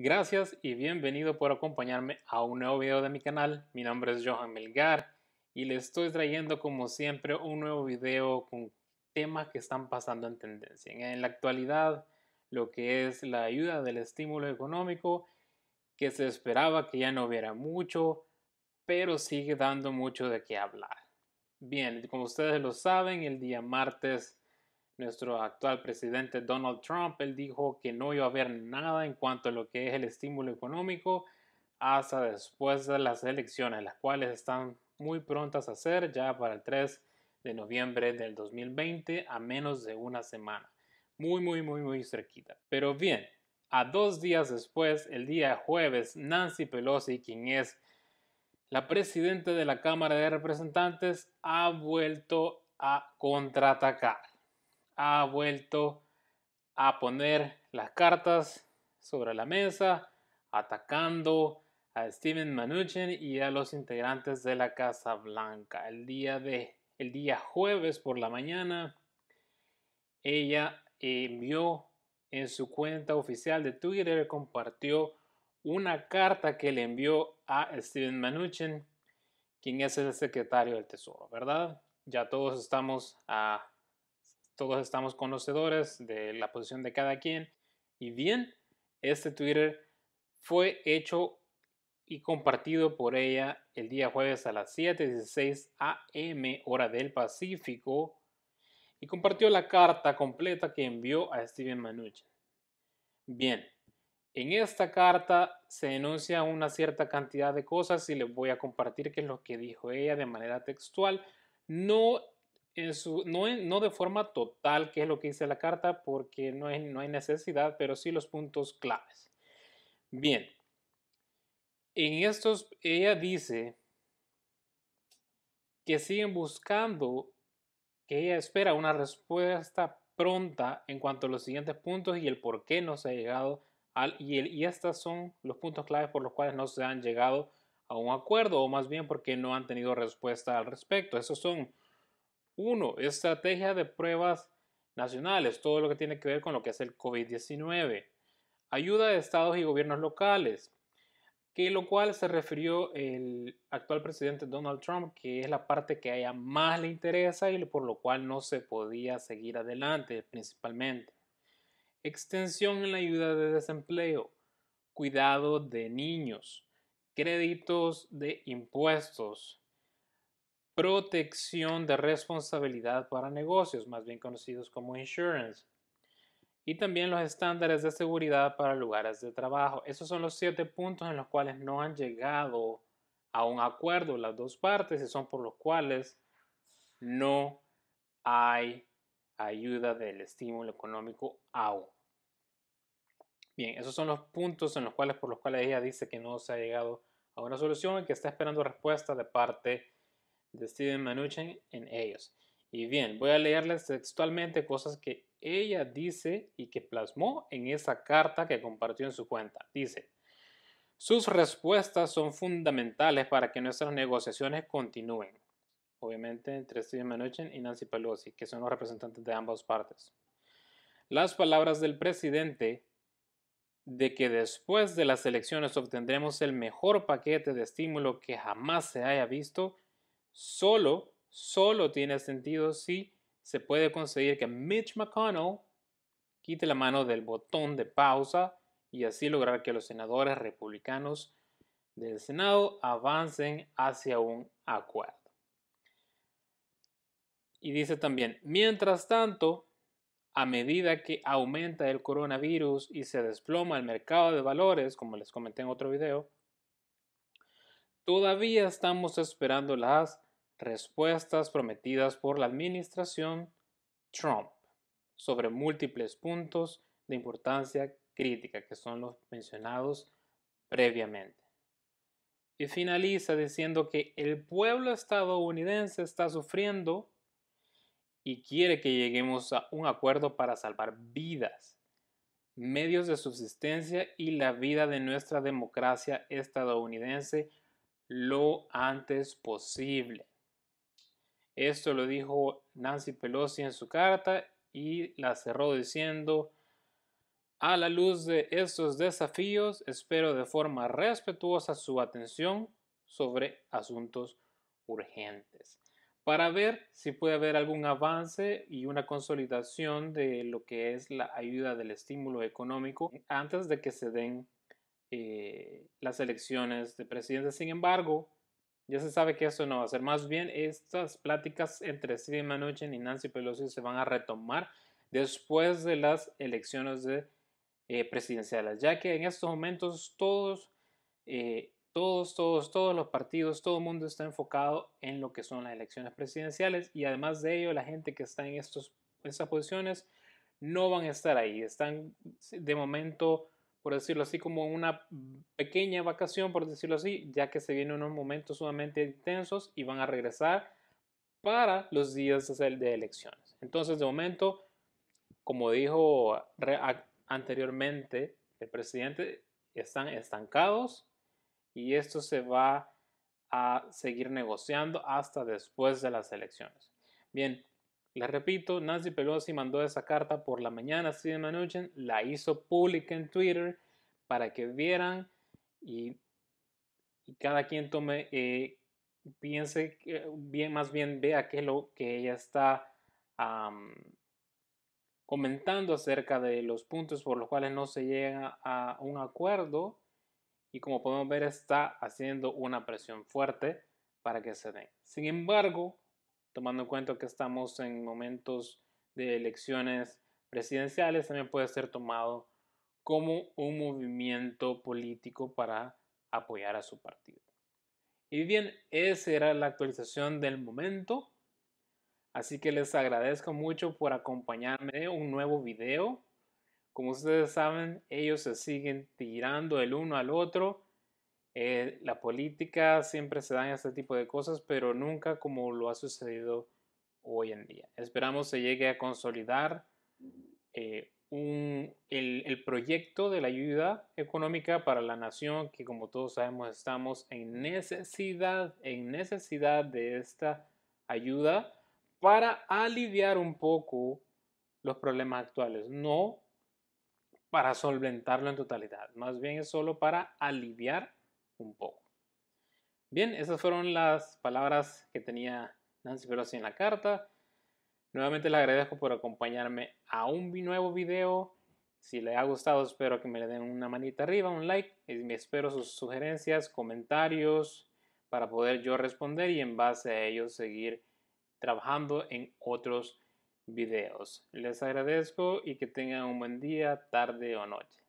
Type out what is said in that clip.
Gracias y bienvenido por acompañarme a un nuevo video de mi canal. Mi nombre es Johan Melgar y le estoy trayendo como siempre un nuevo video con temas que están pasando en tendencia. En la actualidad, lo que es la ayuda del estímulo económico, que se esperaba que ya no hubiera mucho, pero sigue dando mucho de qué hablar. Bien, como ustedes lo saben, el día martes nuestro actual presidente Donald Trump, él dijo que no iba a haber nada en cuanto a lo que es el estímulo económico hasta después de las elecciones, las cuales están muy prontas a ser ya para el 3 de noviembre del 2020 a menos de una semana. Muy, muy, muy, muy cerquita. Pero bien, a dos días después, el día jueves, Nancy Pelosi, quien es la presidenta de la Cámara de Representantes, ha vuelto a contraatacar ha vuelto a poner las cartas sobre la mesa, atacando a Steven Mnuchin y a los integrantes de la Casa Blanca. El día, de, el día jueves por la mañana, ella envió en su cuenta oficial de Twitter, compartió una carta que le envió a Steven Mnuchin, quien es el secretario del Tesoro, ¿verdad? Ya todos estamos a todos estamos conocedores de la posición de cada quien. Y bien, este Twitter fue hecho y compartido por ella el día jueves a las 7:16 a.m. hora del Pacífico y compartió la carta completa que envió a Steven Mnuchin. Bien, en esta carta se denuncia una cierta cantidad de cosas y les voy a compartir qué es lo que dijo ella de manera textual. No no, de forma total, que es lo que dice la carta, porque no hay, no hay necesidad, pero sí los puntos claves. Bien, en estos ella dice que siguen buscando, que ella espera una respuesta pronta en cuanto a los siguientes puntos y el por qué no se ha llegado al, y, y estos son los puntos claves por los cuales no se han llegado a un acuerdo o más bien porque no han tenido respuesta al respecto. Esos son uno, estrategia de pruebas nacionales, todo lo que tiene que ver con lo que es el COVID-19. Ayuda de estados y gobiernos locales, que lo cual se refirió el actual presidente Donald Trump, que es la parte que a ella más le interesa y por lo cual no se podía seguir adelante principalmente. Extensión en la ayuda de desempleo, cuidado de niños, créditos de impuestos, protección de responsabilidad para negocios, más bien conocidos como insurance. Y también los estándares de seguridad para lugares de trabajo. Esos son los siete puntos en los cuales no han llegado a un acuerdo las dos partes y son por los cuales no hay ayuda del estímulo económico aún. Bien, esos son los puntos en los cuales por los cuales ella dice que no se ha llegado a una solución y que está esperando respuesta de parte de de Steven Mnuchin en ellos. Y bien, voy a leerles textualmente cosas que ella dice y que plasmó en esa carta que compartió en su cuenta. Dice, sus respuestas son fundamentales para que nuestras negociaciones continúen. Obviamente entre Steven Mnuchin y Nancy Pelosi, que son los representantes de ambas partes. Las palabras del presidente de que después de las elecciones obtendremos el mejor paquete de estímulo que jamás se haya visto solo, solo tiene sentido si se puede conseguir que Mitch McConnell quite la mano del botón de pausa y así lograr que los senadores republicanos del Senado avancen hacia un acuerdo. Y dice también, mientras tanto, a medida que aumenta el coronavirus y se desploma el mercado de valores, como les comenté en otro video, todavía estamos esperando las respuestas prometidas por la administración Trump sobre múltiples puntos de importancia crítica que son los mencionados previamente. Y finaliza diciendo que el pueblo estadounidense está sufriendo y quiere que lleguemos a un acuerdo para salvar vidas, medios de subsistencia y la vida de nuestra democracia estadounidense lo antes posible. Esto lo dijo Nancy Pelosi en su carta y la cerró diciendo, a la luz de estos desafíos, espero de forma respetuosa su atención sobre asuntos urgentes para ver si puede haber algún avance y una consolidación de lo que es la ayuda del estímulo económico antes de que se den eh, las elecciones de presidente. Sin embargo, ya se sabe que eso no va a ser. Más bien, estas pláticas entre Steve Mnuchin y Nancy Pelosi se van a retomar después de las elecciones eh, presidenciales, ya que en estos momentos todos, eh, todos, todos, todos los partidos, todo el mundo está enfocado en lo que son las elecciones presidenciales y además de ello, la gente que está en estos, estas posiciones no van a estar ahí. Están de momento por decirlo así, como una pequeña vacación, por decirlo así, ya que se vienen unos momentos sumamente intensos y van a regresar para los días de elecciones. Entonces, de momento, como dijo anteriormente el presidente, están estancados y esto se va a seguir negociando hasta después de las elecciones. Bien, les repito, Nancy Pelosi mandó esa carta por la mañana a de Mnuchin, la hizo pública en Twitter para que vieran y, cada quien tome, eh, piense, eh, bien, más bien vea qué es lo que ella está comentando acerca de los puntos por los cuales no se llega a un acuerdo y como podemos ver está haciendo una presión fuerte para que se den. Sin embargo, tomando en cuenta que estamos en momentos de elecciones presidenciales, también puede ser tomado como un movimiento político para apoyar a su partido. Y bien, esa era la actualización del momento. Así que les agradezco mucho por acompañarme en un nuevo video. Como ustedes saben, ellos se siguen tirando el uno al otro eh, la política siempre se dan este tipo de cosas, pero nunca como lo ha sucedido hoy en día. Esperamos se llegue a consolidar eh, el, el, proyecto de la ayuda económica para la nación, que como todos sabemos estamos en necesidad, en necesidad de esta ayuda para aliviar un poco los problemas actuales, no para solventarlo en totalidad, más bien es solo para aliviar un poco. Bien, esas fueron las palabras que tenía Nancy Pelosi en la carta. Nuevamente le agradezco por acompañarme a un nuevo video. Si le ha gustado, espero que me le den una manita arriba, un like. Y me espero sus sugerencias, comentarios, para poder yo responder y en base a ellos seguir trabajando en otros videos. Les agradezco y que tengan un buen día, tarde o noche.